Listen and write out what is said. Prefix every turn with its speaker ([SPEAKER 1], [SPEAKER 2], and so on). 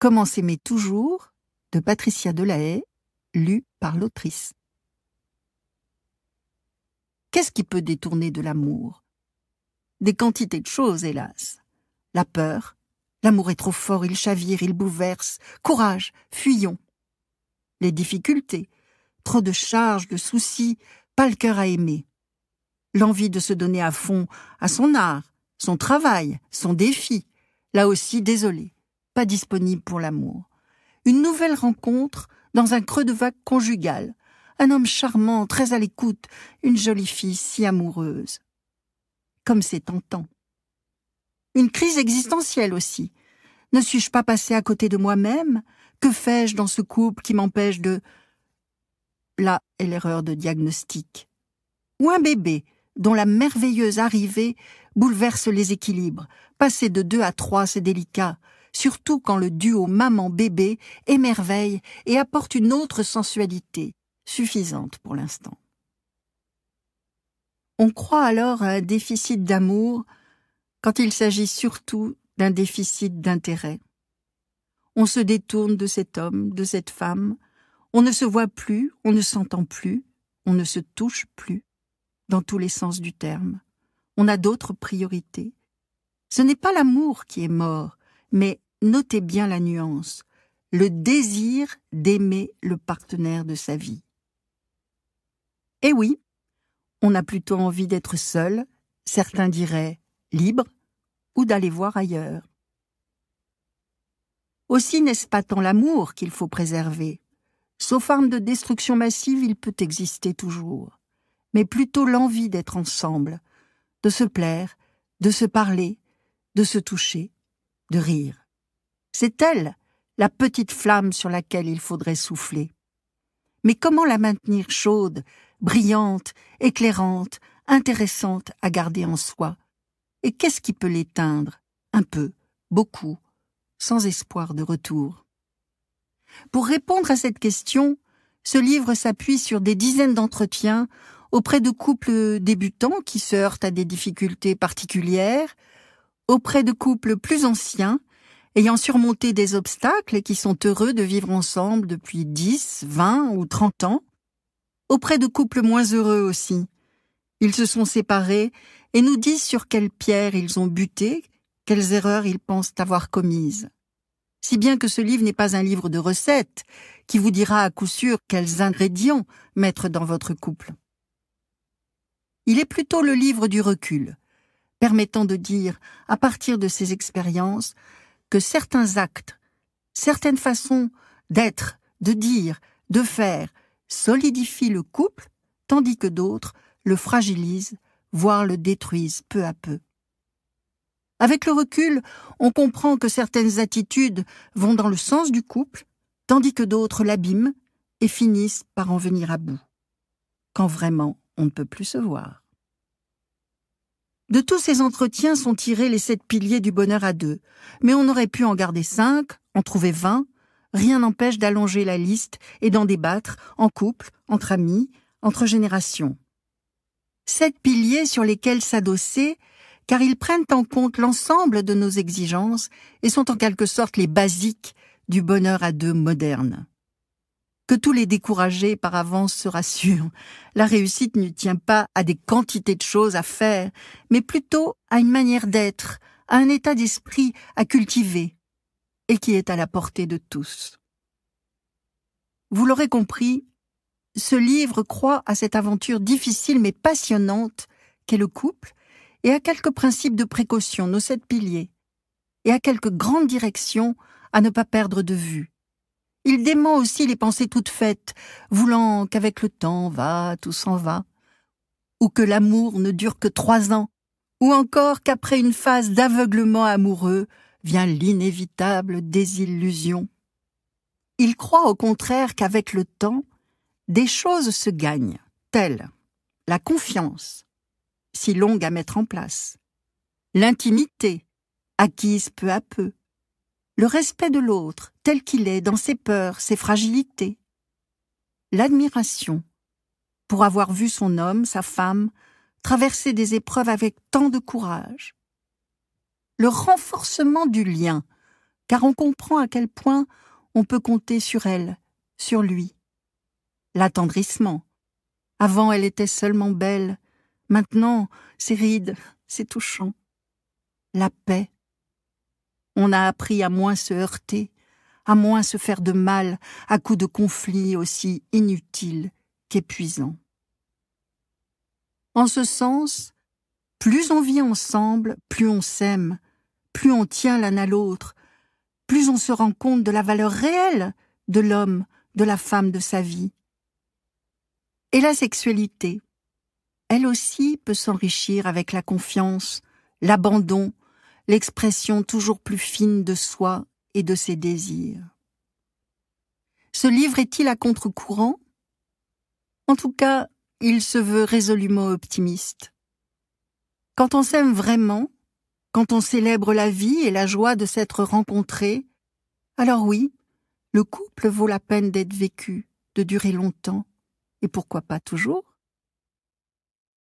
[SPEAKER 1] Comment s'aimer toujours de Patricia Delahaye, lue par l'autrice. Qu'est-ce qui peut détourner de l'amour Des quantités de choses, hélas. La peur. L'amour est trop fort, il chavire, il bouverse. Courage, fuyons. Les difficultés. Trop de charges, de soucis, pas le cœur à aimer. L'envie de se donner à fond à son art, son travail, son défi. Là aussi, désolé disponible pour l'amour. Une nouvelle rencontre dans un creux de vague conjugal. Un homme charmant, très à l'écoute, une jolie fille si amoureuse. Comme c'est tentant. Une crise existentielle aussi. Ne suis-je pas passé à côté de moi-même Que fais-je dans ce couple qui m'empêche de... Là est l'erreur de diagnostic. Ou un bébé dont la merveilleuse arrivée bouleverse les équilibres. Passer de deux à trois, c'est délicat surtout quand le duo maman-bébé émerveille et apporte une autre sensualité, suffisante pour l'instant. On croit alors à un déficit d'amour quand il s'agit surtout d'un déficit d'intérêt. On se détourne de cet homme, de cette femme, on ne se voit plus, on ne s'entend plus, on ne se touche plus, dans tous les sens du terme. On a d'autres priorités. Ce n'est pas l'amour qui est mort, mais notez bien la nuance, le désir d'aimer le partenaire de sa vie. Eh oui, on a plutôt envie d'être seul, certains diraient libre, ou d'aller voir ailleurs. Aussi n'est-ce pas tant l'amour qu'il faut préserver. Sauf arme de destruction massive, il peut exister toujours. Mais plutôt l'envie d'être ensemble, de se plaire, de se parler, de se toucher, de rire. C'est elle, la petite flamme sur laquelle il faudrait souffler. Mais comment la maintenir chaude, brillante, éclairante, intéressante à garder en soi Et qu'est-ce qui peut l'éteindre Un peu, beaucoup, sans espoir de retour Pour répondre à cette question, ce livre s'appuie sur des dizaines d'entretiens auprès de couples débutants qui se heurtent à des difficultés particulières, auprès de couples plus anciens, ayant surmonté des obstacles et qui sont heureux de vivre ensemble depuis 10, 20 ou 30 ans, auprès de couples moins heureux aussi. Ils se sont séparés et nous disent sur quelles pierres ils ont buté, quelles erreurs ils pensent avoir commises. Si bien que ce livre n'est pas un livre de recettes qui vous dira à coup sûr quels ingrédients mettre dans votre couple. Il est plutôt le livre du recul, permettant de dire, à partir de ces expériences, que certains actes, certaines façons d'être, de dire, de faire, solidifient le couple, tandis que d'autres le fragilisent, voire le détruisent peu à peu. Avec le recul, on comprend que certaines attitudes vont dans le sens du couple, tandis que d'autres l'abîment et finissent par en venir à bout, quand vraiment on ne peut plus se voir. De tous ces entretiens sont tirés les sept piliers du bonheur à deux, mais on aurait pu en garder cinq, en trouver vingt. Rien n'empêche d'allonger la liste et d'en débattre en couple, entre amis, entre générations. Sept piliers sur lesquels s'adosser, car ils prennent en compte l'ensemble de nos exigences et sont en quelque sorte les basiques du bonheur à deux moderne que tous les découragés par avance se rassurent. La réussite ne tient pas à des quantités de choses à faire, mais plutôt à une manière d'être, à un état d'esprit à cultiver, et qui est à la portée de tous. Vous l'aurez compris, ce livre croit à cette aventure difficile mais passionnante qu'est le couple, et à quelques principes de précaution, nos sept piliers, et à quelques grandes directions à ne pas perdre de vue il dément aussi les pensées toutes faites, voulant qu'avec le temps va, tout s'en va, ou que l'amour ne dure que trois ans, ou encore qu'après une phase d'aveuglement amoureux vient l'inévitable désillusion. Il croit au contraire qu'avec le temps, des choses se gagnent, telles la confiance, si longue à mettre en place, l'intimité, acquise peu à peu, le respect de l'autre tel qu'il est dans ses peurs, ses fragilités, l'admiration pour avoir vu son homme, sa femme, traverser des épreuves avec tant de courage, le renforcement du lien, car on comprend à quel point on peut compter sur elle, sur lui, l'attendrissement. Avant elle était seulement belle, maintenant ses rides, c'est touchant, la paix, on a appris à moins se heurter, à moins se faire de mal à coups de conflits aussi inutiles qu'épuisants. En ce sens, plus on vit ensemble, plus on s'aime, plus on tient l'un à l'autre, plus on se rend compte de la valeur réelle de l'homme, de la femme de sa vie. Et la sexualité, elle aussi peut s'enrichir avec la confiance, l'abandon l'expression toujours plus fine de soi et de ses désirs. Ce livre est-il à contre-courant En tout cas, il se veut résolument optimiste. Quand on s'aime vraiment, quand on célèbre la vie et la joie de s'être rencontrés, alors oui, le couple vaut la peine d'être vécu, de durer longtemps, et pourquoi pas toujours